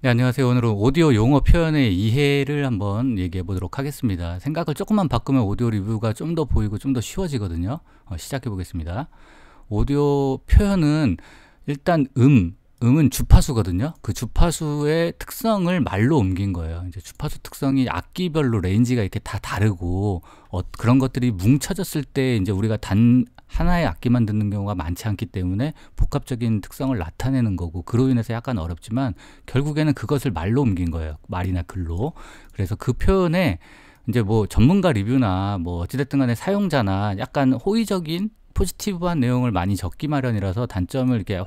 네, 안녕하세요. 오늘은 오디오 용어 표현의 이해를 한번 얘기해 보도록 하겠습니다. 생각을 조금만 바꾸면 오디오 리뷰가 좀 더 보이고 좀 더 쉬워지거든요. 어, 시작해 보겠습니다. 오디오 표현은 일단 음, 음은 주파수거든요. 그 주파수의 특성을 말로 옮긴 거예요. 이제 주파수 특성이 악기별로 레인지가 이렇게 다 다르고 어, 그런 것들이 뭉쳐졌을 때 이제 우리가 단 하나의 악기만 듣는 경우가 많지 않기 때문에 복합적인 특성을 나타내는 거고 그로 인해서 약간 어렵지만 결국에는 그것을 말로 옮긴 거예요. 말이나 글로. 그래서 그 표현에 이제 뭐 전문가 리뷰나 뭐 어찌됐든 간에 사용자나 약간 호의적인 포지티브한 내용을 많이 적기 마련이라서 단점을 이렇게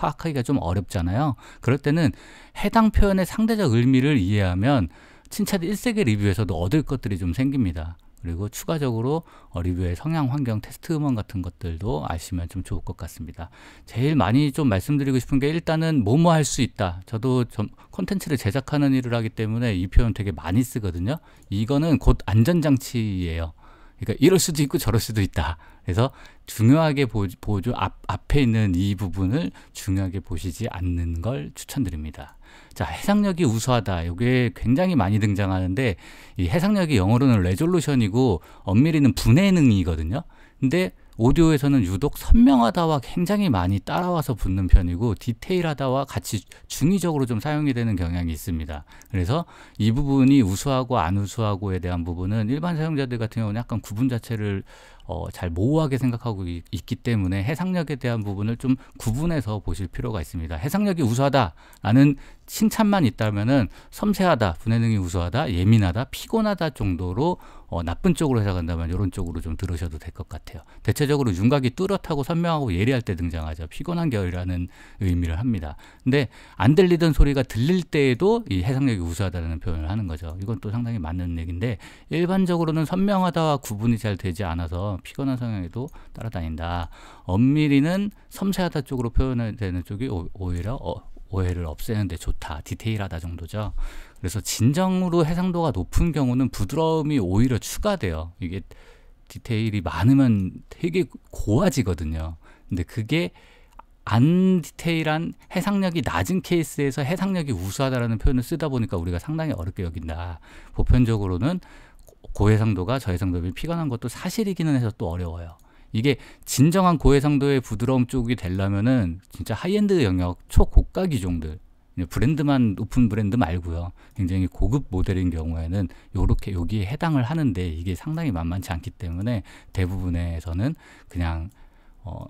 파악하기가 좀 어렵잖아요. 그럴 때는 해당 표현의 상대적 의미를 이해하면 칭찬 1세계 리뷰에서도 얻을 것들이 좀 생깁니다. 그리고 추가적으로 어, 리뷰의 성향 환경 테스트 음원 같은 것들도 아시면 좀 좋을 것 같습니다. 제일 많이 좀 말씀드리고 싶은 게 일단은 뭐뭐 할 수 있다. 저도 좀 콘텐츠를 제작하는 일을 하기 때문에 이 표현 되게 많이 쓰거든요. 이거는 곧 안전장치예요. 그러니까 이럴 수도 있고 저럴 수도 있다. 그래서 중요하게 보, 보조 앞, 앞에 있는 이 부분을 중요하게 보시지 않는 걸 추천드립니다. 자, 해상력이 우수하다. 이게 굉장히 많이 등장하는데 이 해상력이 영어로는 레졸루션이고 엄밀히는 분해능이거든요. 근데 오디오에서는 유독 선명하다와 굉장히 많이 따라와서 붙는 편이고 디테일하다와 같이 중의적으로 좀 사용이 되는 경향이 있습니다. 그래서 이 부분이 우수하고 안 우수하고에 대한 부분은 일반 사용자들 같은 경우는 약간 구분 자체를 어, 잘 모호하게 생각하고 있, 기 때문에 해상력에 대한 부분을 좀 구분해서 보실 필요가 있습니다. 해상력이 우수하다라는 칭찬만 있다면은 섬세하다, 분해능이 우수하다, 예민하다, 피곤하다 정도로 어, 나쁜 쪽으로 해석한다면 이런 쪽으로 좀 들으셔도 될 것 같아요. 대체적으로 윤곽이 뚜렷하고 선명하고 예리할 때 등장하죠. 피곤한 겨울이라는 의미를 합니다. 근데 안 들리던 소리가 들릴 때에도 이 해상력이 우수하다는 표현을 하는 거죠. 이건 또 상당히 맞는 얘기인데 일반적으로는 선명하다와 구분이 잘 되지 않아서 피곤한 성향에도 따라다닌다. 엄밀히는 섬세하다 쪽으로 표현되는 쪽이 오, 히려 어, 오해를 없애는데 좋다, 디테일하다 정도죠. 그래서 진정으로 해상도가 높은 경우는 부드러움이 오히려 추가돼요. 이게 디테일이 많으면 되게 고와지거든요. 근데 그게 안 디테일한 해상력이 낮은 케이스에서 해상력이 우수하다라는 표현을 쓰다 보니까 우리가 상당히 어렵게 여긴다. 보편적으로는 고해상도가 저해상도에 피곤한 것도 사실이기는 해서 또 어려워요. 이게 진정한 고해상도의 부드러움 쪽이 되려면은 진짜 하이엔드 영역 초고가 기종들 브랜드만 높은 브랜드 말고요. 굉장히 고급 모델인 경우에는 요렇게 여기에 해당을 하는데 이게 상당히 만만치 않기 때문에 대부분에서는 그냥 어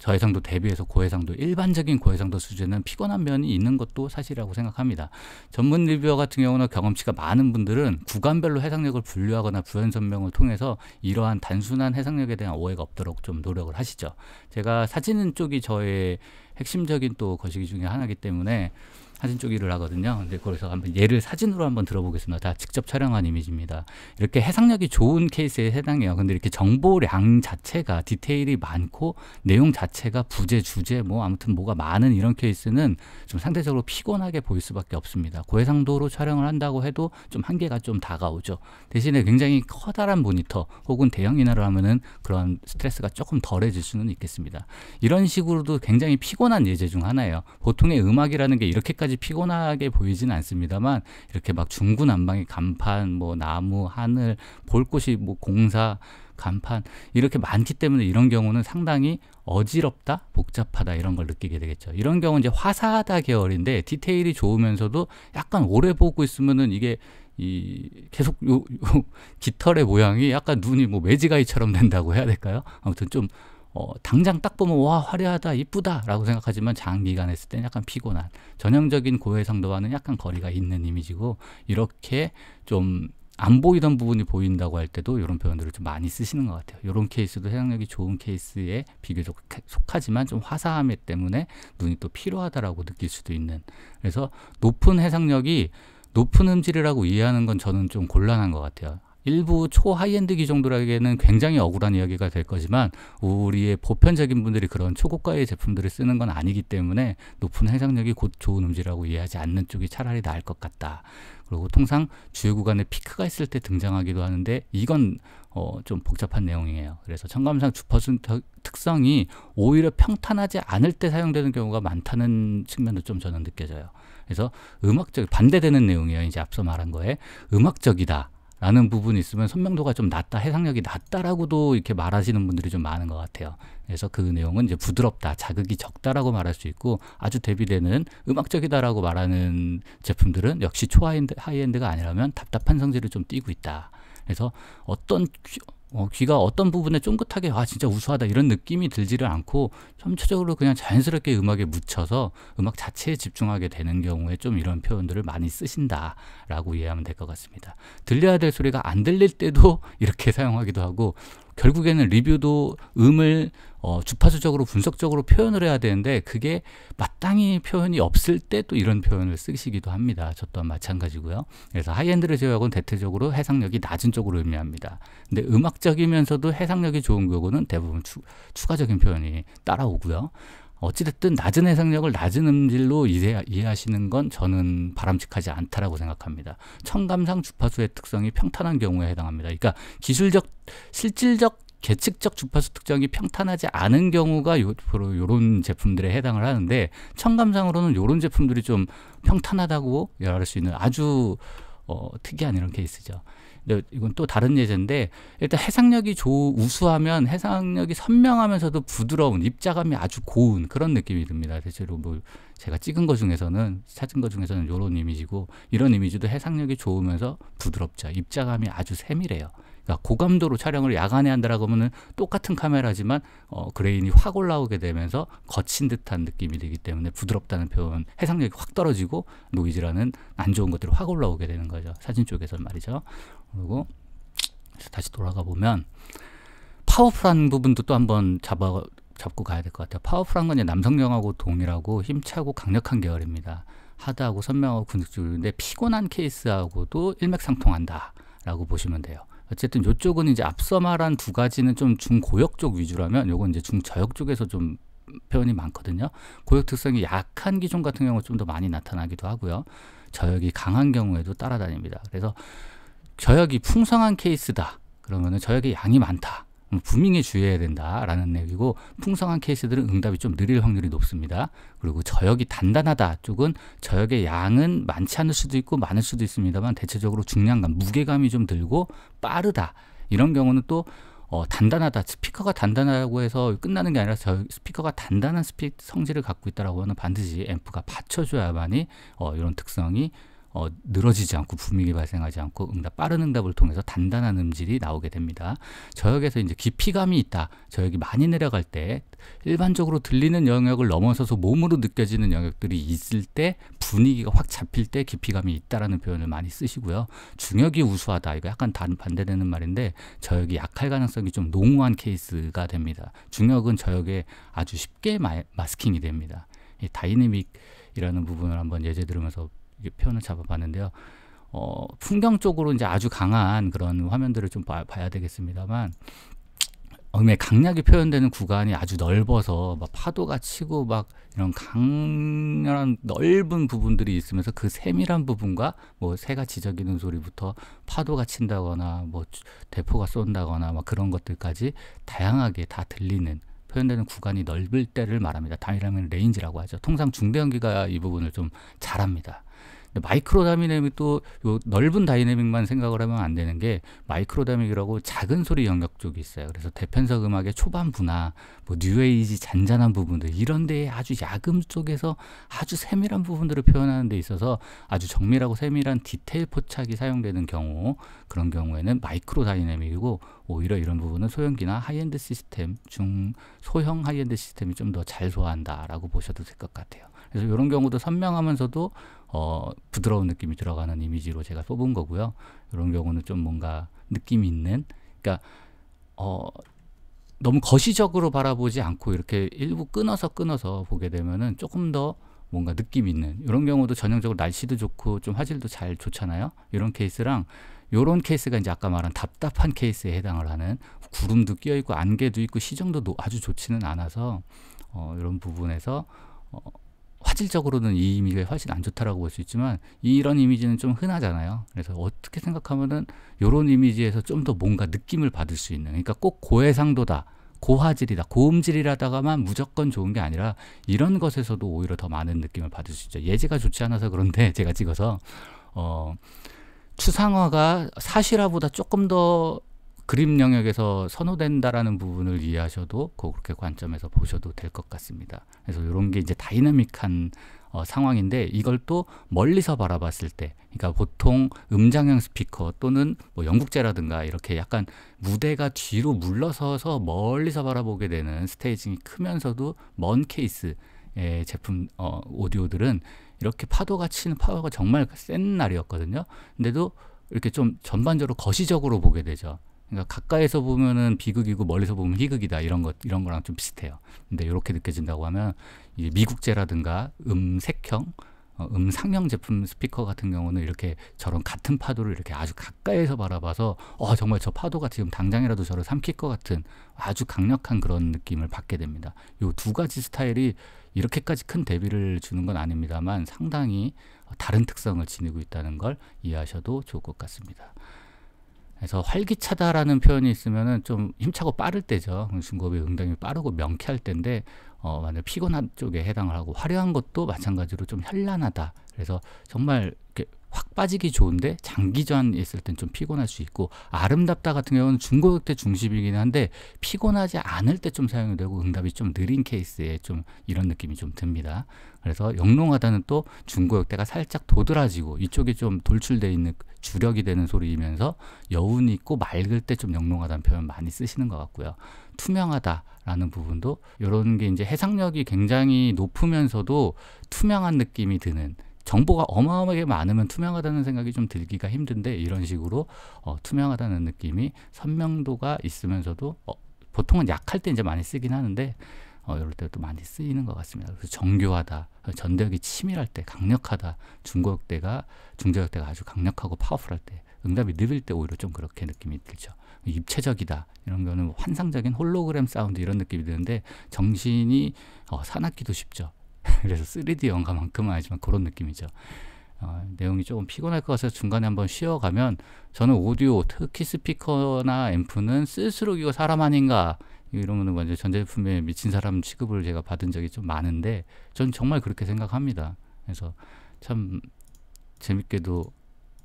저해상도 대비해서 고해상도 일반적인 고해상도 수준은 피곤한 면이 있는 것도 사실이라고 생각합니다. 전문 리뷰어 같은 경우는 경험치가 많은 분들은 구간별로 해상력을 분류하거나 부연 설명을 통해서 이러한 단순한 해상력에 대한 오해가 없도록 좀 노력을 하시죠. 제가 사진 쪽이 저의 핵심적인 또 거시기 중에 하나이기 때문에 사진 쪽일을 하거든요. 근데 거기서 한번 예를 사진으로 한번 들어보겠습니다. 다 직접 촬영한 이미지입니다. 이렇게 해상력이 좋은 케이스에 해당해요. 근데 이렇게 정보량 자체가 디테일이 많고 내용 자체가 부재, 주제 뭐 아무튼 뭐가 많은 이런 케이스는 좀 상대적으로 피곤하게 보일 수밖에 없습니다. 고해상도로 촬영을 한다고 해도 좀 한계가 좀 다가오죠. 대신에 굉장히 커다란 모니터 혹은 대형 인화를 하면은 그런 스트레스가 조금 덜해질 수는 있겠습니다. 이런 식으로도 굉장히 피곤한 예제 중 하나예요. 보통의 음악이라는 게 이렇게까지 그렇게까지 피곤하게 보이진 않습니다만 이렇게 막 중구난방의 간판 뭐 나무 하늘 볼 곳이 뭐 공사 간판 이렇게 많기 때문에 이런 경우는 상당히 어지럽다 복잡하다 이런 걸 느끼게 되겠죠 이런 경우는 이제 화사하다 계열인데 디테일이 좋으면서도 약간 오래 보고 있으면은 이게 이 계속 요, 요 깃털의 모양이 약간 눈이 뭐 매지가이처럼 된다고 해야 될까요 아무튼 좀 어, 당장 딱 보면 와 화려하다 이쁘다라고 생각하지만 장기간 했을 때는 약간 피곤한 전형적인 고해상도와는 약간 거리가 있는 이미지고 이렇게 좀 안 보이던 부분이 보인다고 할 때도 이런 표현들을 좀 많이 쓰시는 것 같아요. 이런 케이스도 해상력이 좋은 케이스에 비교적 속하지만 좀 화사함에 때문에 눈이 또 필요하다라고 느낄 수도 있는 그래서 높은 해상력이 높은 음질이라고 이해하는 건 저는 좀 곤란한 것 같아요. 일부 초하이엔드 기종들에게는 굉장히 억울한 이야기가 될 거지만 우리의 보편적인 분들이 그런 초고가의 제품들을 쓰는 건 아니기 때문에 높은 해상력이 곧 좋은 음질이라고 이해하지 않는 쪽이 차라리 나을 것 같다. 그리고 통상 주요 구간에 피크가 있을 때 등장하기도 하는데 이건 어, 좀 복잡한 내용이에요. 그래서 청감상 주파수 특성이 오히려 평탄하지 않을 때 사용되는 경우가 많다는 측면도 좀 저는 느껴져요. 그래서 음악적 반대되는 내용이에요. 이제 앞서 말한 거에 음악적이다. 라는 부분이 있으면 선명도가 좀 낮다, 해상력이 낮다라고도 이렇게 말하시는 분들이 좀 많은 것 같아요. 그래서 그 내용은 이제 부드럽다, 자극이 적다라고 말할 수 있고 아주 대비되는 음악적이다라고 말하는 제품들은 역시 초하이엔드가 아니라면 답답한 성질을 좀띄고 있다. 그래서 어떤 어, 귀가 어떤 부분에 쫑긋하게 아 진짜 우수하다 이런 느낌이 들지를 않고 전체적으로 그냥 자연스럽게 음악에 묻혀서 음악 자체에 집중하게 되는 경우에 좀 이런 표현들을 많이 쓰신다라고 이해하면 될 것 같습니다. 들려야 될 소리가 안 들릴 때도 이렇게 사용하기도 하고 결국에는 리뷰도 음을 어, 주파수적으로 분석적으로 표현을 해야 되는데 그게 마땅히 표현이 없을 때 또 이런 표현을 쓰시기도 합니다. 저 또한 마찬가지고요. 그래서 하이엔드를 제외하고는 대체적으로 해상력이 낮은 쪽으로 의미합니다. 근데 음악적이면서도 해상력이 좋은 곡는 대부분 추, 가적인 표현이 따라오고요. 어찌됐든 낮은 해상력을 낮은 음질로 이해, 이해하시는 건 저는 바람직하지 않다라고 생각합니다. 청감상 주파수의 특성이 평탄한 경우에 해당합니다. 그러니까 기술적, 실질적 계측적 주파수 특정이 평탄하지 않은 경우가 요, 요런 제품들에 해당을 하는데 청감상으로는 요런 제품들이 좀 평탄하다고 말할 수 있는 아주 어, 특이한 이런 케이스죠. 근데 이건 또 다른 예제인데 일단 해상력이 좋 우수하면 해상력이 선명하면서도 부드러운 입자감이 아주 고운 그런 느낌이 듭니다. 대체로 뭐 제가 찍은 것 중에서는 찾은 것 중에서는 이런 이미지고 이런 이미지도 해상력이 좋으면서 부드럽죠. 입자감이 아주 세밀해요. 야, 고감도로 촬영을 야간에 한다라고 하면 똑같은 카메라지만 어, 그레인이 확 올라오게 되면서 거친 듯한 느낌이 들기 때문에 부드럽다는 표현, 해상력이 확 떨어지고 노이즈라는 안 좋은 것들이 확 올라오게 되는 거죠. 사진 쪽에서 말이죠. 그리고 다시 돌아가 보면 파워풀한 부분도 또 한번 잡아 잡고 가야 될 것 같아요. 파워풀한 건 남성형하고 동일하고 힘차고 강력한 계열입니다. 하다하고 선명하고 근육적인데 피곤한 케이스하고도 일맥상통한다. 라고 보시면 돼요. 어쨌든 요쪽은 이제 앞서 말한 두 가지는 좀 중고역 쪽 위주라면 요건 이제 중저역 쪽에서 좀 표현이 많거든요. 고역 특성이 약한 기종 같은 경우 좀 더 많이 나타나기도 하고요. 저역이 강한 경우에도 따라다닙니다. 그래서 저역이 풍성한 케이스다. 그러면은 저역의 양이 많다. 분명히 음, 주의해야 된다라는 얘기고 풍성한 케이스들은 응답이 좀 느릴 확률이 높습니다. 그리고 저역이 단단하다 쪽은 저역의 양은 많지 않을 수도 있고 많을 수도 있습니다만 대체적으로 중량감, 무게감이 좀 들고 빠르다 이런 경우는 또 어, 단단하다 스피커가 단단하다고 해서 끝나는 게 아니라 저 스피커가 단단한 스피 성질을 갖고 있다라고 하는 반드시 앰프가 받쳐줘야만이 어, 이런 특성이 어, 늘어지지 않고 부음이 발생하지 않고 응답 빠른 응답을 통해서 단단한 음질이 나오게 됩니다. 저역에서 이제 깊이감이 있다. 저역이 많이 내려갈 때 일반적으로 들리는 영역을 넘어서서 몸으로 느껴지는 영역들이 있을 때 분위기가 확 잡힐 때 깊이감이 있다라는 표현을 많이 쓰시고요. 중역이 우수하다. 이거 약간 반대되는 말인데 저역이 약할 가능성이 좀 농후한 케이스가 됩니다. 중역은 저역에 아주 쉽게 마, 마스킹이 됩니다. 이 다이내믹이라는 부분을 한번 예제 들으면서 표현을 잡아봤는데요. 어, 풍경 쪽으로 이제 아주 강한 그런 화면들을 좀 봐, 야 되겠습니다만 음의 강약이 표현되는 구간이 아주 넓어서 막 파도가 치고 막 이런 강렬한 넓은 부분들이 있으면서 그 세밀한 부분과 뭐 새가 지저귀는 소리부터 파도가 친다거나 뭐 대포가 쏜다거나 막 그런 것들까지 다양하게 다 들리는 표현되는 구간이 넓을 때를 말합니다. 단일화면 레인지라고 하죠. 통상 중대형기가 이 부분을 좀 잘합니다. 마이크로 다이내믹 또요 넓은 다이내믹만 생각을 하면 안 되는 게 마이크로 다이내믹이라고 작은 소리 영역 쪽이 있어요. 그래서 대편석 음악의 초반부나 뭐 뉴에이지 잔잔한 부분들 이런 데에 아주 야금 쪽에서 아주 세밀한 부분들을 표현하는 데 있어서 아주 정밀하고 세밀한 디테일 포착이 사용되는 경우 그런 경우에는 마이크로 다이내믹이고 오히려 이런 부분은 소형기나 하이엔드 시스템 중 소형 하이엔드 시스템이 좀 더 잘 소화한다라고 보셔도 될 것 같아요. 그래서 이런 경우도 선명하면서도 어, 부드러운 느낌이 들어가는 이미지로 제가 뽑은 거고요. 이런 경우는 좀 뭔가 느낌 있는, 그러니까 어, 너무 거시적으로 바라보지 않고 이렇게 일부 끊어서 끊어서 보게 되면은 조금 더 뭔가 느낌 있는 이런 경우도 전형적으로 날씨도 좋고 좀 화질도 잘 좋잖아요. 이런 케이스랑 요런 케이스가 이제 아까 말한 답답한 케이스에 해당을 하는 구름도 끼어 있고 안개도 있고 시정도 아주 좋지는 않아서 어, 이런 부분에서 어, 화질적으로는 이 이미지가 훨씬 안 좋다라고 볼 수 있지만 이런 이미지는 좀 흔하잖아요. 그래서 어떻게 생각하면은 이런 이미지에서 좀 더 뭔가 느낌을 받을 수 있는 그러니까 꼭 고해상도다. 고화질이다, 고음질이라다가만 무조건 좋은 게 아니라 이런 것에서도 오히려 더 많은 느낌을 받을 수 있죠. 예제가 좋지 않아서 그런데 제가 찍어서 어, 추상화가 사실화보다 조금 더 그림 영역에서 선호된다라는 부분을 이해하셔도 그 그렇게 관점에서 보셔도 될 것 같습니다. 그래서 이런 게 이제 다이나믹한 어, 상황인데 이걸 또 멀리서 바라봤을 때, 그러니까 보통 음장형 스피커 또는 뭐 영국제라든가 이렇게 약간 무대가 뒤로 물러서서 멀리서 바라보게 되는 스테이징이 크면서도 먼 케이스. 의 제품 어, 오디오들은 이렇게 파도가 치는 파워가 정말 센 날이었거든요. 근데도 이렇게 좀 전반적으로 거시적으로 보게 되죠. 그러니까 가까이서 보면은 비극이고 멀리서 보면 희극이다 이런 것 이런 거랑 좀 비슷해요. 근데 이렇게 느껴진다고 하면 이제 미국제라든가 음색형 어, 음상형 제품 스피커 같은 경우는 이렇게 저런 같은 파도를 이렇게 아주 가까이에서 바라봐서 어 정말 저 파도가 지금 당장이라도 저를 삼킬 것 같은 아주 강력한 그런 느낌을 받게 됩니다. 이 두 가지 스타일이 이렇게까지 큰 대비를 주는 건 아닙니다만 상당히 다른 특성을 지니고 있다는 걸 이해하셔도 좋을 것 같습니다. 그래서 활기차다라는 표현이 있으면은 좀 힘차고 빠를 때죠. 중고의 응당이 빠르고 명쾌할 때인데 어, 만약 피곤한 쪽에 해당을 하고 화려한 것도 마찬가지로 좀 현란하다. 그래서 정말 이렇게 확 빠지기 좋은데 장기전 있을 땐 좀 피곤할 수 있고 아름답다 같은 경우는 중고역대중심이긴 한데 피곤하지 않을 때 좀 사용이 되고 응답이 좀 느린 케이스에 좀 이런 느낌이 좀 듭니다. 그래서 영롱하다는 또 중고역대가 살짝 도드라지고 이쪽에좀돌출되어 있는 주력이 되는 소리이면서 여운 이 있고 맑을 때 좀 영롱하다는 표현 많이 쓰시는 것 같고요. 투명하다라는 부분도 이런 게 이제 해상력이 굉장히 높으면서도 투명한 느낌이 드는 정보가 어마어마하게 많으면 투명하다는 생각이 좀 들기가 힘든데 이런 식으로 어, 투명하다는 느낌이 선명도가 있으면서도 어, 보통은 약할 때 이제 많이 쓰긴 하는데 어, 이럴 때도 많이 쓰이는 것 같습니다. 그래서 정교하다, 전대역이 치밀할 때, 강력하다, 중고역대가 중저역대가 아주 강력하고 파워풀할 때, 응답이 느릴 때 오히려 좀 그렇게 느낌이 들죠. 입체적이다 이런 거는 뭐 환상적인 홀로그램 사운드 이런 느낌이 드는데 정신이 어, 사납기도 쉽죠. 그래서 3D 영감만큼은 아니지만 그런 느낌이죠. 어, 내용이 조금 피곤할 것 같아서 중간에 한번 쉬어가면 저는 오디오 특히 스피커나 앰프는 스스로 이거 사람 아닌가 이러면은 완전 전자제품에 미친 사람 취급을 제가 받은 적이 좀 많은데 전 정말 그렇게 생각합니다. 그래서 참 재밌게도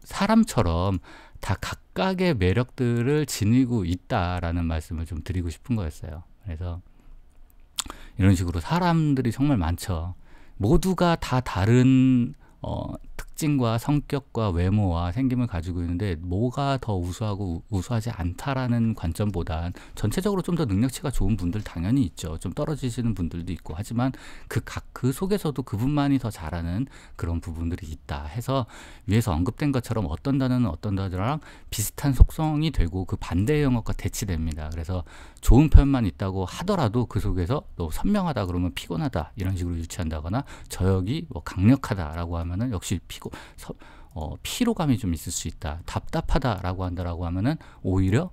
사람처럼 다 각각의 매력들을 지니고 있다라는 말씀을 좀 드리고 싶은 거였어요. 그래서 이런 식으로 사람들이 정말 많죠. 모두가 다 다른 어, 특징과 성격과 외모와 생김을 가지고 있는데 뭐가 더 우수하고 우수하지 않다라는 관점보단 전체적으로 좀 더 능력치가 좋은 분들 당연히 있죠. 좀 떨어지시는 분들도 있고 하지만 그 각그 그 속에서도 그분만이 더 잘하는 그런 부분들이 있다 해서 위에서 언급된 것처럼 어떤 단어는 어떤 단어랑 비슷한 속성이 되고 그 반대의 영역과 대치됩니다. 그래서 좋은 표현만 있다고 하더라도 그 속에서 또 선명하다 그러면 피곤하다 이런 식으로 유치한다거나 저역이 뭐 강력하다라고 하면은 역시 피곤 피고 어, 피로감이 좀 있을 수 있다. 답답하다라고 한다라고 하면은 오히려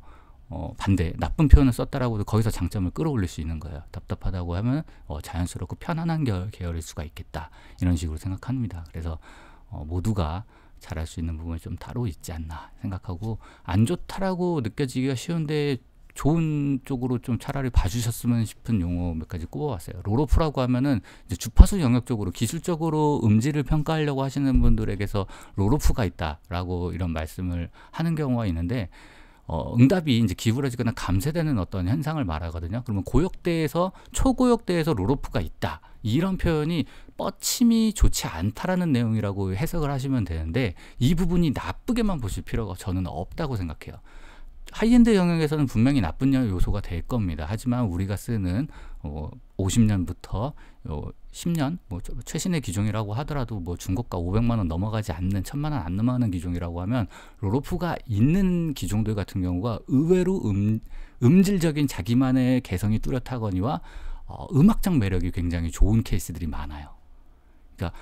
어, 반대 나쁜 표현을 썼다라고도 거기서 장점을 끌어올릴 수 있는 거예요. 답답하다고 하면 어, 자연스럽고 편안한 계 계열일 수가 있겠다 이런 식으로 생각합니다. 그래서 어, 모두가 잘할 수 있는 부분이 좀 따로 있지 않나 생각하고 안 좋다라고 느껴지기가 쉬운데 좋은 쪽으로 좀 차라리 봐주셨으면 싶은 용어 몇 가지 꼽아봤어요 로로프라고 하면은 주파수 영역 쪽으로 기술적으로 음질을 평가하려고 하시는 분들에게서 로로프가 있다라고 이런 말씀을 하는 경우가 있는데 어, 응답이 이제 기울어지거나 감쇄되는 어떤 현상을 말하거든요. 그러면 고역대에서 초고역대에서 로로프가 있다. 이런 표현이 뻗침이 좋지 않다라는 내용이라고 해석을 하시면 되는데 이 부분이 나쁘게만 보실 필요가 저는 없다고 생각해요. 하이엔드 영역에서는 분명히 나쁜 요소가 될 겁니다. 하지만 우리가 쓰는 어, 50년부터 어, 10년 뭐 최신의 기종이라고 하더라도 뭐 중고가 500만 원 넘어가지 않는 1000만 원 안 넘어가는 기종이라고 하면 로로프가 있는 기종들 같은 경우가 의외로 음, 음질적인 자기만의 개성이 뚜렷하거니와 어, 음악적 매력이 굉장히 좋은 케이스들이 많아요. 그러니까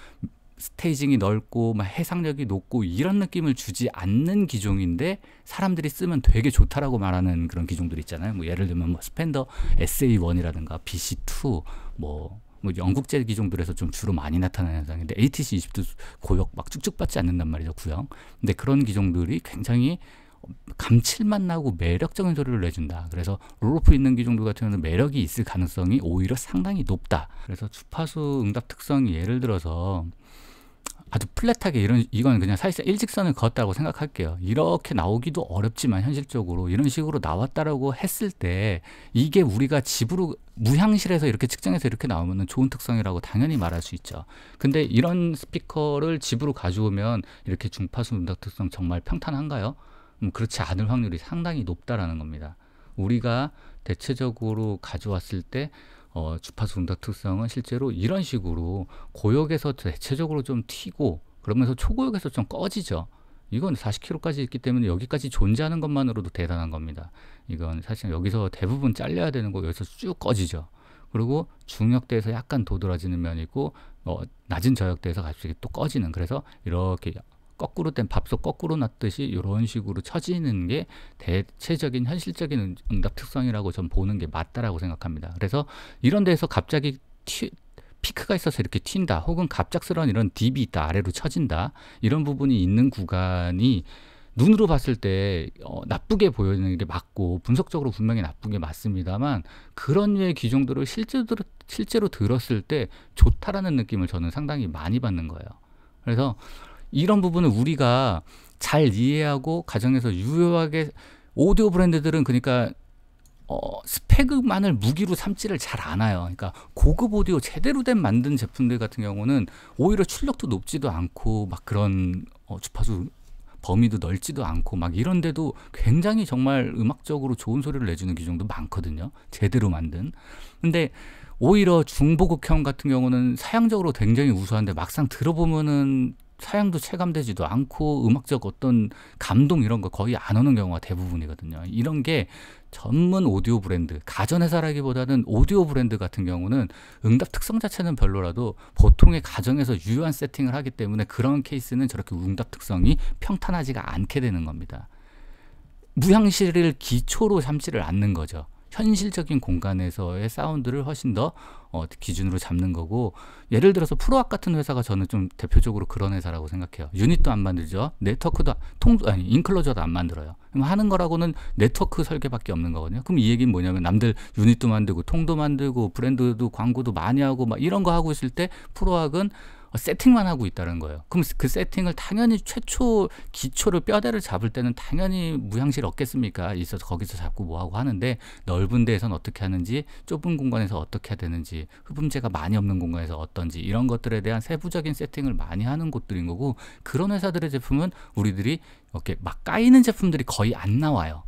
스테이징이 넓고 막 해상력이 높고 이런 느낌을 주지 않는 기종인데 사람들이 쓰면 되게 좋다라고 말하는 그런 기종들 있잖아요. 뭐 예를 들면 뭐 스펜더 SA1이라든가 BC2 뭐, 뭐 영국제 기종들에서 좀 주로 많이 나타나는 현상인데 ATC 20도 고역 막 쭉쭉 받지 않는단 말이죠 구형. 근데 그런 기종들이 굉장히 감칠맛 나고 매력적인 소리를 내준다. 그래서 롤오프 있는 기종들 같은 경우는 매력이 있을 가능성이 오히려 상당히 높다. 그래서 주파수 응답 특성이 예를 들어서 아주 플랫하게 이런 이건 그냥 사실상 일직선을 그었다고 생각할게요. 이렇게 나오기도 어렵지만 현실적으로 이런 식으로 나왔다라고 했을 때 이게 우리가 집으로 무향실에서 이렇게 측정해서 이렇게 나오면 좋은 특성이라고 당연히 말할 수 있죠. 근데 이런 스피커를 집으로 가져오면 이렇게 중파수 문악 특성 정말 평탄한가요? 음, 그렇지 않을 확률이 상당히 높다라는 겁니다. 우리가 대체적으로 가져왔을 때 어, 주파수 응답 특성은 실제로 이런 식으로 고역에서 대체적으로 좀 튀고 그러면서 초고역에서 좀 꺼지죠. 이건 40km까지 있기 때문에 여기까지 존재하는 것만으로도 대단한 겁니다. 이건 사실 여기서 대부분 잘려야 되는 거 여기서 쭉 꺼지죠. 그리고 중역대에서 약간 도드라지는 면이 있고 어, 낮은 저역대에서 갑자기 또 꺼지는 그래서 이렇게 거꾸로 된 밥솥 거꾸로 놨듯이 이런 식으로 처지는 게 대체적인 현실적인 응답 특성이라고 전 보는 게 맞다라고 생각합니다. 그래서 이런 데에서 갑자기 튀, 피크가 있어서 이렇게 튄다 혹은 갑작스러운 이런 딥이 있다 아래로 처진다 이런 부분이 있는 구간이 눈으로 봤을 때 어, 나쁘게 보이는 게 맞고 분석적으로 분명히 나쁜 게 맞습니다만 그런 류의 기종들을 실제로, 실제로 들었을 때 좋다라는 느낌을 저는 상당히 많이 받는 거예요. 그래서 이런 부분을 우리가 잘 이해하고 가정에서 유효하게 오디오 브랜드들은 그러니까 어, 스펙만을 무기로 삼지를 잘 않아요. 그러니까 고급 오디오 제대로 된 만든 제품들 같은 경우는 오히려 출력도 높지도 않고 막 그런 어, 주파수 범위도 넓지도 않고 막 이런데도 굉장히 정말 음악적으로 좋은 소리를 내주는 기종도 많거든요. 제대로 만든. 근데 오히려 중보급형 같은 경우는 사양적으로 굉장히 우수한데 막상 들어보면은 사양도 체감되지도 않고 음악적 어떤 감동 이런 거 거의 안 오는 경우가 대부분이거든요. 이런 게 전문 오디오 브랜드, 가전회사라기보다는 오디오 브랜드 같은 경우는 응답 특성 자체는 별로라도 보통의 가정에서 유효한 세팅을 하기 때문에 그런 케이스는 저렇게 응답 특성이 평탄하지가 않게 되는 겁니다. 무향실을 기초로 삼지를 않는 거죠. 현실적인 공간에서의 사운드를 훨씬 더 어, 기준으로 잡는 거고 예를 들어서 프로악 같은 회사가 저는 좀 대표적으로 그런 회사라고 생각해요. 유닛도 안 만들죠. 네트워크도 통 아니 인클로저도 안 만들어요. 그럼 하는 거라고는 네트워크 설계밖에 없는 거거든요. 그럼 이 얘기는 뭐냐면 남들 유닛도 만들고 통도 만들고 브랜드도 광고도 많이 하고 막 이런 거 하고 있을 때 프로악은 어, 세팅만 하고 있다는 거예요. 그럼 그 세팅을 당연히 최초 기초를 뼈대를 잡을 때는 당연히 무향실 없겠습니까? 있어서 거기서 잡고 뭐하고 하는데 넓은 데에선 어떻게 하는지 좁은 공간에서 어떻게 해야 되는지 흡음재가 많이 없는 공간에서 어떤지 이런 것들에 대한 세부적인 세팅을 많이 하는 곳들인 거고 그런 회사들의 제품은 우리들이 이렇게 막 까이는 제품들이 거의 안 나와요.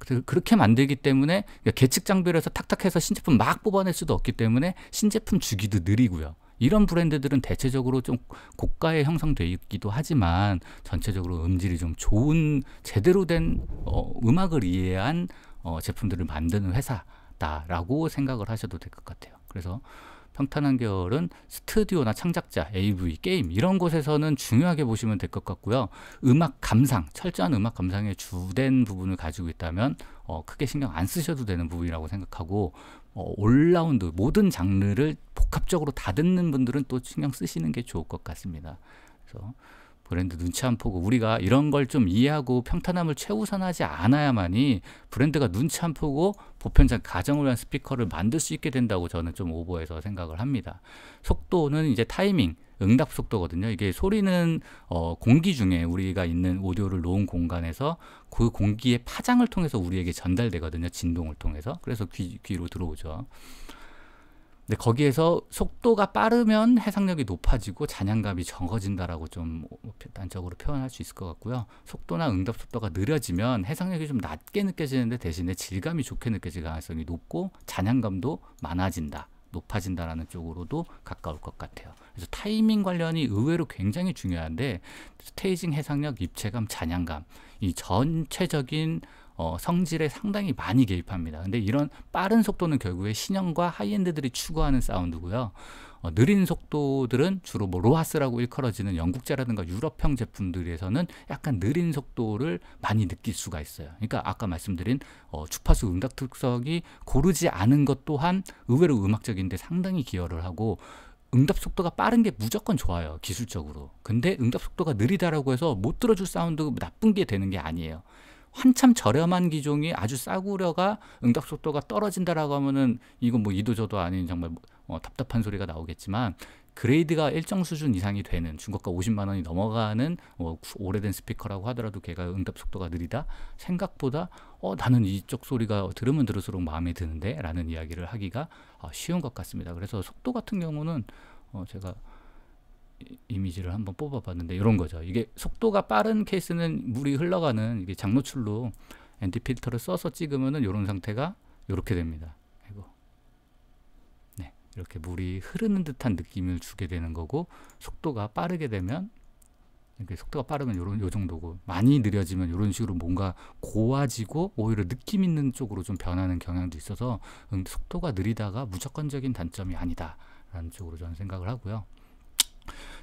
그, 그렇게 만들기 때문에 그러니까 계측 장비를해서 탁탁해서 신제품 막 뽑아낼 수도 없기 때문에 신제품 주기도 느리고요. 이런 브랜드들은 대체적으로 좀 고가에 형성되어 있기도 하지만 전체적으로 음질이 좀 좋은 제대로 된 어, 음악을 이해한 어, 제품들을 만드는 회사다라고 생각을 하셔도 될 것 같아요. 그래서 평탄한 계열은 스튜디오나 창작자, AV, 게임 이런 곳에서는 중요하게 보시면 될 것 같고요. 음악 감상, 철저한 음악 감상의 주된 부분을 가지고 있다면 어, 크게 신경 안 쓰셔도 되는 부분이라고 생각하고 어, 올라운드 모든 장르를 복합적으로 다 듣는 분들은 또 신경 쓰시는 게 좋을 것 같습니다. 그래서 브랜드 눈치 안 보고 우리가 이런 걸 좀 이해하고 평탄함을 최우선하지 않아야만이 브랜드가 눈치 안 보고 보편적 가정을 위한 스피커를 만들 수 있게 된다고 저는 좀 오버해서 생각을 합니다. 속도는 이제 타이밍, 응답 속도거든요. 이게 소리는 어, 공기 중에 우리가 있는 오디오를 놓은 공간에서 그 공기의 파장을 통해서 우리에게 전달되거든요. 진동을 통해서. 그래서 귀, 귀로 들어오죠. 근데 거기에서 속도가 빠르면 해상력이 높아지고 잔향감이 적어진다라고 좀 단적으로 표현할 수 있을 것 같고요. 속도나 응답 속도가 느려지면 해상력이 좀 낮게 느껴지는데 대신에 질감이 좋게 느껴질 가능성이 높고 잔향감도 많아진다. 높아진다라는 쪽으로도 가까울 것 같아요. 그래서 타이밍 관련이 의외로 굉장히 중요한데 스테이징 해상력, 입체감, 잔향감 이 전체적인 어, 성질에 상당히 많이 개입합니다. 근데 이런 빠른 속도는 결국에 신형과 하이엔드들이 추구하는 사운드고요. 어, 느린 속도들은 주로 뭐 로하스라고 일컬어지는 영국제라든가 유럽형 제품들에서는 약간 느린 속도를 많이 느낄 수가 있어요. 그러니까 아까 말씀드린 어, 주파수 음각 특성이 고르지 않은 것 또한 의외로 음악적인데 상당히 기여를 하고 응답 속도가 빠른 게 무조건 좋아요 기술적으로 근데 응답 속도가 느리다라고 해서 못 들어줄 사운드 나쁜 게 되는 게 아니에요 한참 저렴한 기종이 아주 싸구려가 응답 속도가 떨어진다라고 하면은 이건 뭐 이도 저도 아닌 정말 뭐 어, 답답한 소리가 나오겠지만 그레이드가 일정 수준 이상이 되는 중고가 50만 원이 넘어가는 어, 오래된 스피커라고 하더라도 걔가 응답 속도가 느리다 생각보다 어 나는 이쪽 소리가 들으면 들을수록 마음에 드는데 라는 이야기를 하기가 어, 쉬운 것 같습니다 그래서 속도 같은 경우는 어, 제가 이미지를 한번 뽑아봤는데 이런 거죠 이게 속도가 빠른 케이스는 물이 흘러가는 이게 장노출로 엔티 필터를 써서 찍으면은 이런 상태가 이렇게 됩니다 이렇게 물이 흐르는 듯한 느낌을 주게 되는 거고 속도가 빠르게 되면 이렇게 속도가 빠르면 요런 요 정도고 많이 느려지면 요런 식으로 뭔가 고와지고 오히려 느낌 있는 쪽으로 좀 변하는 경향도 있어서 음, 속도가 느리다가 무조건적인 단점이 아니다라는 쪽으로 저는 생각을 하고요.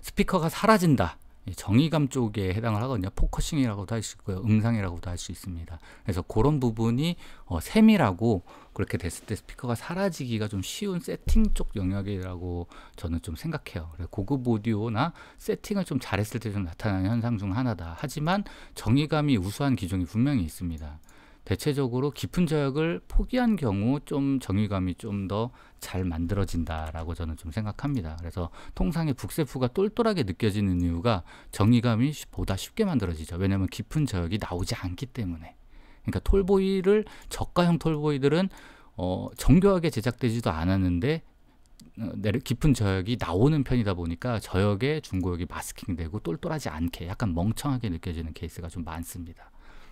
스피커가 사라진다. 정의감 쪽에 해당을 하거든요. 포커싱이라고도 할 수 있고요. 음상이라고도 할 수 있습니다. 그래서 그런 부분이 어, 세밀하고 그렇게 됐을 때 스피커가 사라지기가 좀 쉬운 세팅 쪽 영역이라고 저는 좀 생각해요. 고급 오디오나 세팅을 좀 잘했을 때 좀 나타나는 현상 중 하나다. 하지만 정의감이 우수한 기종이 분명히 있습니다. 대체적으로 깊은 저역을 포기한 경우 좀 정의감이 좀 더 잘 만들어진다라고 저는 좀 생각합니다. 그래서 통상의 북세프가 똘똘하게 느껴지는 이유가 정의감이 보다 쉽게 만들어지죠. 왜냐하면 깊은 저역이 나오지 않기 때문에. 그러니까 톨보이를 저가형 톨보이들은 어, 정교하게 제작되지도 않았는데 어, 깊은 저역이 나오는 편이다 보니까 저역의 중고역이 마스킹되고 똘똘하지 않게 약간 멍청하게 느껴지는 케이스가 좀 많습니다.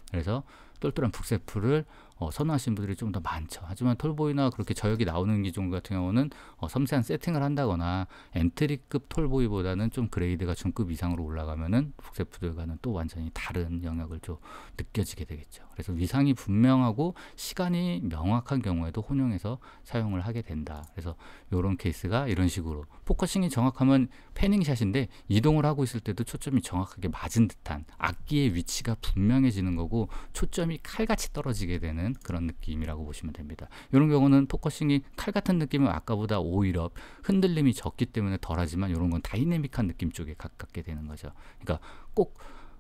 그래서 똘똘한 북세풀을 어, 선호하시는 분들이 좀 더 많죠. 하지만 톨보이나 그렇게 저역이 나오는 기종 같은 경우는 어, 섬세한 세팅을 한다거나 엔트리급 톨보이보다는 좀 그레이드가 중급 이상으로 올라가면은 북세푸들과는또 완전히 다른 영역을 좀 느껴지게 되겠죠. 그래서 위상이 분명하고 시간이 명확한 경우에도 혼용해서 사용을 하게 된다. 그래서 이런 케이스가 이런 식으로 포커싱이 정확하면 패닝샷인데 이동을 하고 있을 때도 초점이 정확하게 맞은 듯한 악기의 위치가 분명해지는 거고 초점이 힘이 칼같이 떨어지게 되는 그런 느낌이라고 보시면 됩니다. 이런 경우는 포커싱이 칼 같은 느낌은 아까보다 오히려 흔들림이 적기 때문에 덜하지만 이런 건 다이내믹한 느낌 쪽에 가깝게 되는 거죠. 그러니까 꼭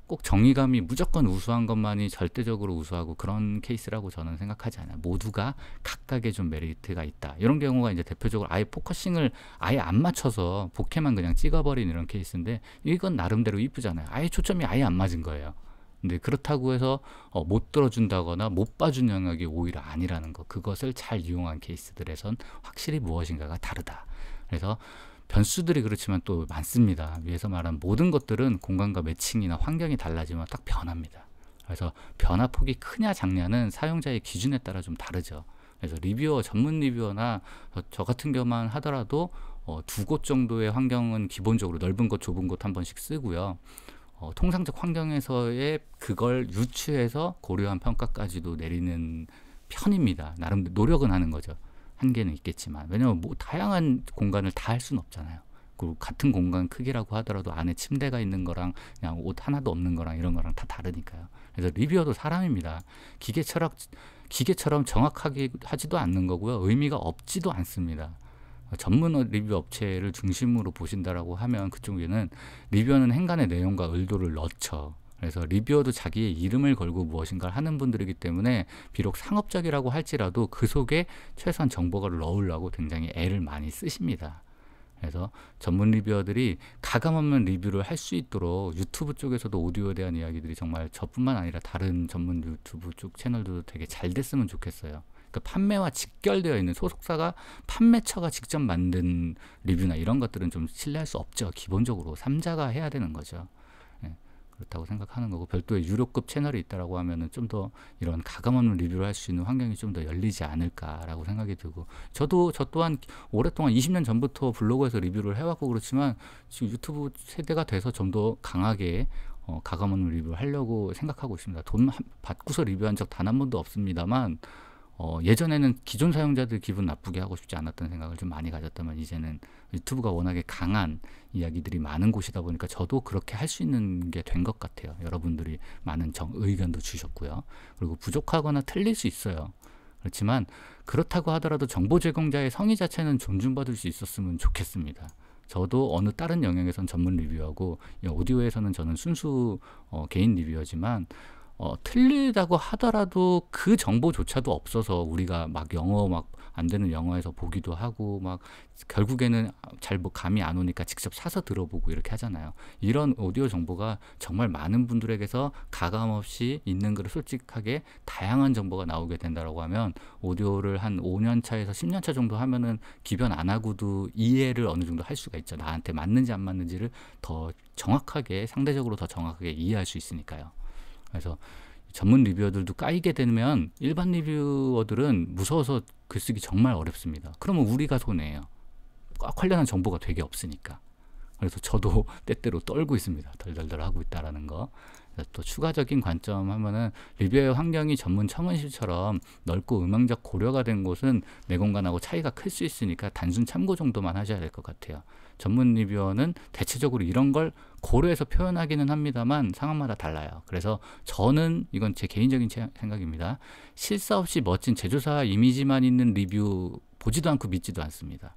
꼭 정의감이 무조건 우수한 것만이 절대적으로 우수하고 그런 케이스라고 저는 생각하지 않아요. 모두가 각각의 좀 메리트가 있다. 이런 경우가 이제 대표적으로 아예 포커싱을 아예 안 맞춰서 보케만 그냥 찍어버린 이런 케이스인데 이건 나름대로 이쁘잖아요. 아예 초점이 아예 안 맞은 거예요. 근데 네, 그렇다고 해서 어, 못 들어준다거나 못 봐준 영역이 오히려 아니라는 것 그것을 잘 이용한 케이스들에선 확실히 무엇인가가 다르다 그래서 변수들이 그렇지만 또 많습니다 위에서 말한 모든 것들은 공간과 매칭이나 환경이 달라지면 딱 변합니다 그래서 변화 폭이 크냐 작냐는 사용자의 기준에 따라 좀 다르죠 그래서 리뷰어 전문 리뷰어나 저 같은 경우만 하더라도 어, 두곳 정도의 환경은 기본적으로 넓은 곳 좁은 곳 한 번씩 쓰고요 어, 통상적 환경에서의 그걸 유추해서 고려한 평가까지도 내리는 편입니다. 나름 노력은 하는 거죠. 한계는 있겠지만 왜냐하면 뭐 다양한 공간을 다 할 수는 없잖아요. 그 같은 공간 크기라고 하더라도 안에 침대가 있는 거랑 그냥 옷 하나도 없는 거랑 이런 거랑 다 다르니까요. 그래서 리뷰어도 사람입니다. 기계 철학 기계처럼 정확하게 하지도 않는 거고요. 의미가 없지도 않습니다. 전문 리뷰 업체를 중심으로 보신다라고 하면 그쪽에는 리뷰하는 행간의 내용과 의도를 넣죠. 그래서 리뷰어도 자기의 이름을 걸고 무엇인가를 하는 분들이기 때문에 비록 상업적이라고 할지라도 그 속에 최소한 정보가 넣으려고 굉장히 애를 많이 쓰십니다. 그래서 전문 리뷰어들이 가감없는 리뷰를 할 수 있도록 유튜브 쪽에서도 오디오에 대한 이야기들이 정말 저뿐만 아니라 다른 전문 유튜브 쪽 채널들도 되게 잘 됐으면 좋겠어요. 그 판매와 직결되어 있는 소속사가 판매처가 직접 만든 리뷰나 이런 것들은 좀 신뢰할 수 없죠. 기본적으로 3자가 해야 되는 거죠. 예, 그렇다고 생각하는 거고 별도의 유료급 채널이 있다라고 하면은 좀 더 이런 가감없는 리뷰를 할 수 있는 환경이 좀 더 열리지 않을까라고 생각이 들고 저도 저 또한 오랫동안 20년 전부터 블로그에서 리뷰를 해왔고 그렇지만 지금 유튜브 세대가 돼서 좀 더 강하게 어, 가감없는 리뷰를 하려고 생각하고 있습니다. 돈 받고서 리뷰한 적 단 한 번도 없습니다만 어, 예전에는 기존 사용자들 기분 나쁘게 하고 싶지 않았던 생각을 좀 많이 가졌다면 이제는 유튜브가 워낙에 강한 이야기들이 많은 곳이다 보니까 저도 그렇게 할 수 있는 게 된 것 같아요. 여러분들이 많은 정, 의견도 주셨고요. 그리고 부족하거나 틀릴 수 있어요. 그렇지만 그렇다고 하더라도 정보 제공자의 성의 자체는 존중받을 수 있었으면 좋겠습니다. 저도 어느 다른 영역에선 전문 리뷰하고 오디오에서는 저는 순수 어, 개인 리뷰어지만 어, 틀리다고 하더라도 그 정보조차도 없어서 우리가 막 영어 막 안 되는 영어에서 보기도 하고 막 결국에는 잘 뭐 감이 안 오니까 직접 사서 들어보고 이렇게 하잖아요. 이런 오디오 정보가 정말 많은 분들에게서 가감 없이 있는 글을 솔직하게 다양한 정보가 나오게 된다라고 하면 오디오를 한 5년 차에서 10년 차 정도 하면은 기변 안 하고도 이해를 어느 정도 할 수가 있죠. 나한테 맞는지 안 맞는지를 더 정확하게 상대적으로 더 정확하게 이해할 수 있으니까요. 그래서 전문 리뷰어들도 까이게 되면 일반 리뷰어들은 무서워서 글쓰기 정말 어렵습니다. 그러면 우리가 손해예요. 관련한 정보가 되게 없으니까. 그래서 저도 때때로 떨고 있습니다. 덜덜덜 하고 있다라는 거. 또 추가적인 관점 하면은 리뷰의 환경이 전문 청원실처럼 넓고 음향적 고려가 된 곳은 내 공간하고 차이가 클 수 있으니까 단순 참고 정도만 하셔야 될 것 같아요. 전문 리뷰어는 대체적으로 이런 걸 고려해서 표현하기는 합니다만 상황마다 달라요. 그래서 저는 이건 제 개인적인 생각입니다. 실사 없이 멋진 제조사 이미지만 있는 리뷰 보지도 않고 믿지도 않습니다.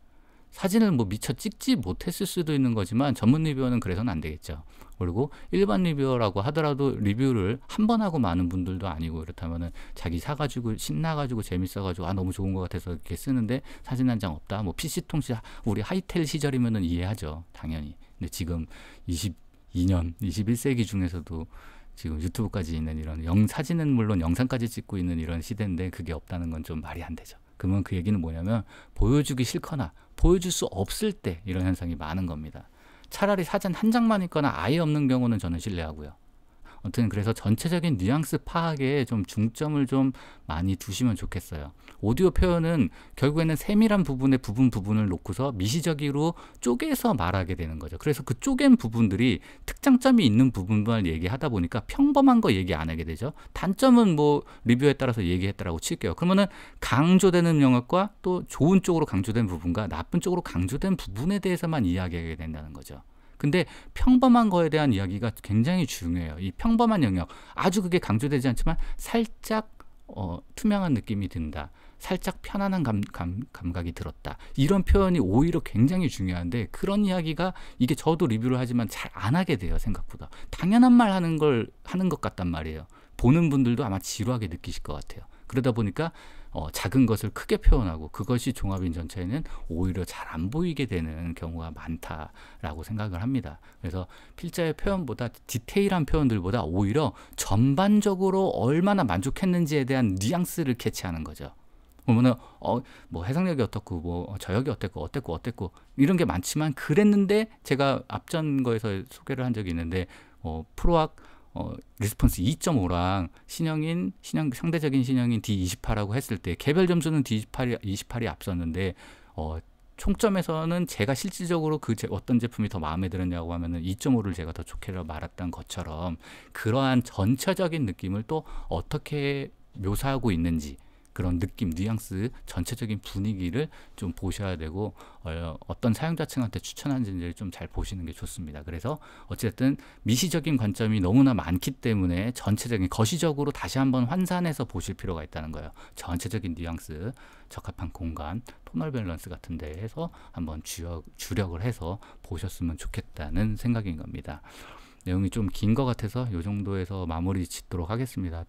사진을 뭐 미처 찍지 못했을 수도 있는 거지만 전문 리뷰어는 그래서는 안 되겠죠. 그리고 일반 리뷰어라고 하더라도 리뷰를 한 번 하고 많은 분들도 아니고 그렇다면은 자기 사가지고 신나가지고 재밌어가지고 아 너무 좋은 것 같아서 이렇게 쓰는데 사진 한 장 없다. 뭐 PC 통신 우리 하이텔 시절이면은 이해하죠. 당연히. 근데 지금 22년 21세기 중에서도 지금 유튜브까지 있는 이런 영 사진은 물론 영상까지 찍고 있는 이런 시대인데 그게 없다는 건 좀 말이 안 되죠. 그러면 그 얘기는 뭐냐면 보여주기 싫거나 보여줄 수 없을 때 이런 현상이 많은 겁니다. 차라리 사진 한 장만 있거나 아예 없는 경우는 저는 신뢰하고요. 아무튼 그래서 전체적인 뉘앙스 파악에 좀 중점을 좀 많이 두시면 좋겠어요. 오디오 표현은 결국에는 세밀한 부분의 부분 부분을 놓고서 미시적으로 쪼개서 말하게 되는 거죠. 그래서 그 쪼갠 부분들이 특장점이 있는 부분만 얘기하다 보니까 평범한 거 얘기 안 하게 되죠. 단점은 뭐 리뷰에 따라서 얘기했다라고 칠게요. 그러면은 강조되는 영역과 또 좋은 쪽으로 강조된 부분과 나쁜 쪽으로 강조된 부분에 대해서만 이야기하게 된다는 거죠. 근데 평범한 거에 대한 이야기가 굉장히 중요해요. 이 평범한 영역 아주 그게 강조되지 않지만 살짝 어, 투명한 느낌이 든다. 살짝 편안한 감, 감, 감각이 들었다. 이런 표현이 오히려 굉장히 중요한데 그런 이야기가 이게 저도 리뷰를 하지만 잘 안 하게 돼요. 생각보다. 당연한 말 하는 걸 하는 것 같단 말이에요. 보는 분들도 아마 지루하게 느끼실 것 같아요. 그러다 보니까 어, 작은 것을 크게 표현하고 그것이 종합인 전체에는 오히려 잘 안 보이게 되는 경우가 많다라고 생각을 합니다. 그래서 필자의 표현보다 디테일한 표현들보다 오히려 전반적으로 얼마나 만족했는지에 대한 뉘앙스를 캐치하는 거죠. 그러면어뭐 해상력이 어떻고 뭐 저역이 어땠고 어땠고 어땠고 이런 게 많지만 그랬는데 제가 앞전 거에서 소개를 한 적이 있는데 어 프로악 어, 리스폰스 2.5랑 신형인 신형 상대적인 신형인 D28라고 했을 때 개별 점수는 D28이 28이 앞섰는데 어, 총점에서는 제가 실질적으로 그 제, 어떤 제품이 더 마음에 들었냐고 하면은 2.5를 제가 더 좋게 말았던 것처럼 그러한 전체적인 느낌을 또 어떻게 묘사하고 있는지 그런 느낌, 뉘앙스, 전체적인 분위기를 좀 보셔야 되고 어, 떤 사용자층한테 추천하는지를 좀 잘 보시는 게 좋습니다. 그래서 어쨌든 미시적인 관점이 너무나 많기 때문에 전체적인 거시적으로 다시 한번 환산해서 보실 필요가 있다는 거예요. 전체적인 뉘앙스, 적합한 공간, 토널 밸런스 같은 데에서 한번 주역, 주력을 해서 보셨으면 좋겠다는 생각인 겁니다. 내용이 좀 긴 것 같아서 이 정도에서 마무리 짓도록 하겠습니다.